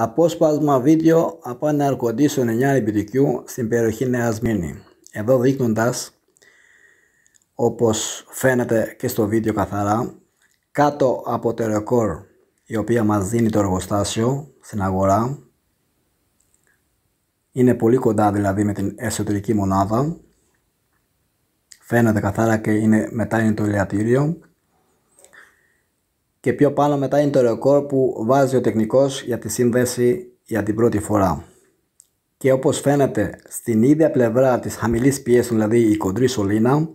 Απόσπασμα βίντεο από ένα αρκοντήσιο 9 BBQ στην περιοχή νέας Μήνη. Εδώ δείχνοντας, όπως φαίνεται και στο βίντεο καθαρά, κάτω από το ρεκόρ η οποία μας δίνει το εργοστάσιο στην αγορά. Είναι πολύ κοντά δηλαδή με την εσωτερική μονάδα. Φαίνεται καθαρά και είναι, μετά είναι το ηλιατήριο και πιο πάνω μετά είναι το ρεκόρ που βάζει ο τεχνικός για τη σύνδεση για την πρώτη φορά. Και όπως φαίνεται στην ίδια πλευρά της χαμηλής πιέσης, δηλαδή η κοντρή σωλήνα,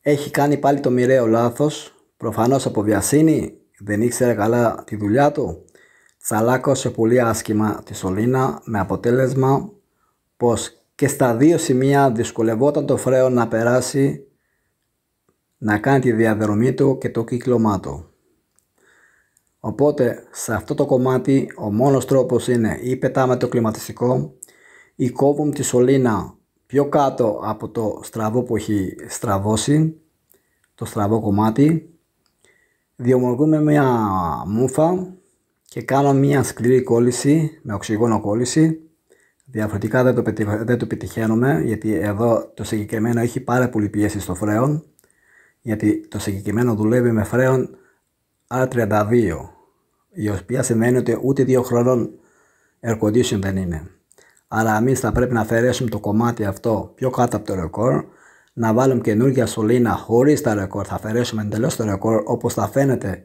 έχει κάνει πάλι το μοιραίο λάθος, προφανώς από βιασύνη, δεν ήξερε καλά τη δουλειά του, τσαλάκωσε πολύ άσχημα τη σωλήνα με αποτέλεσμα πως και στα δύο σημεία δυσκολευόταν το φρέο να περάσει να κάνει τη διαδρομή του και το κύκλωμά του. Οπότε σε αυτό το κομμάτι ο μόνος τρόπος είναι ή πετάμε το κλιματιστικό ή κόβουμε τη σωλήνα πιο κάτω από το στραβό που έχει στραβώσει το στραβό κομμάτι διομολογούμε μια μούφα και κάνω μια σκληρή κόλληση με οξυγόνο κόλληση διαφορετικά δεν το, πετυχαίνουμε γιατί εδώ το συγκεκριμένο έχει πάρα πολύ πίεση στο φρέον γιατί το συγκεκριμένο δουλεύει με φρέον R32 η οποία σημαίνει ότι ούτε δύο χρόνων air δεν είναι. Άρα εμείς θα πρέπει να αφαιρέσουμε το κομμάτι αυτό πιο κάτω από το ρεκόρ, να βάλουμε καινούργια σωλήνα χωρίς τα ρεκόρ, θα αφαιρέσουμε εντελώς το ρεκόρ όπως θα φαίνεται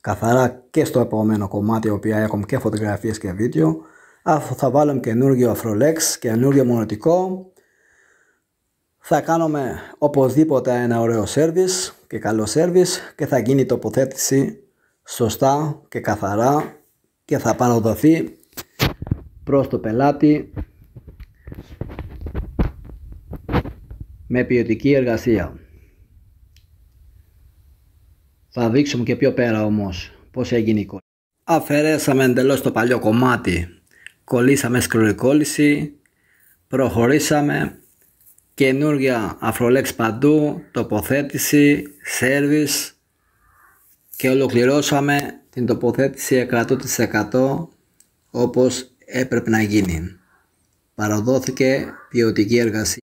καθαρά και στο επόμενο κομμάτι, οποία έχουμε και φωτογραφίες και βίντεο. Αφού θα βάλουμε καινούργιο αφρολέξ, καινούργιο μονοτικό, θα κάνουμε οπωσδήποτε ένα ωραίο σερβίς και καλό σερβίς και θα γίνει η τοποθέτηση σωστά και καθαρά και θα παραδοθεί προς το πελάτη με ποιοτική εργασία. Θα δείξουμε και πιο πέρα όμως πώς έγινε η κόλληση. Αφαιρέσαμε εντελώς το παλιό κομμάτι, κολλήσαμε σκληροκόλληση προχωρήσαμε, καινούργια αφρολέξ παντού, τοποθέτηση, σέρβις, και ολοκληρώσαμε την τοποθέτηση 100% όπως έπρεπε να γίνει. Παραδόθηκε ποιοτική εργασία.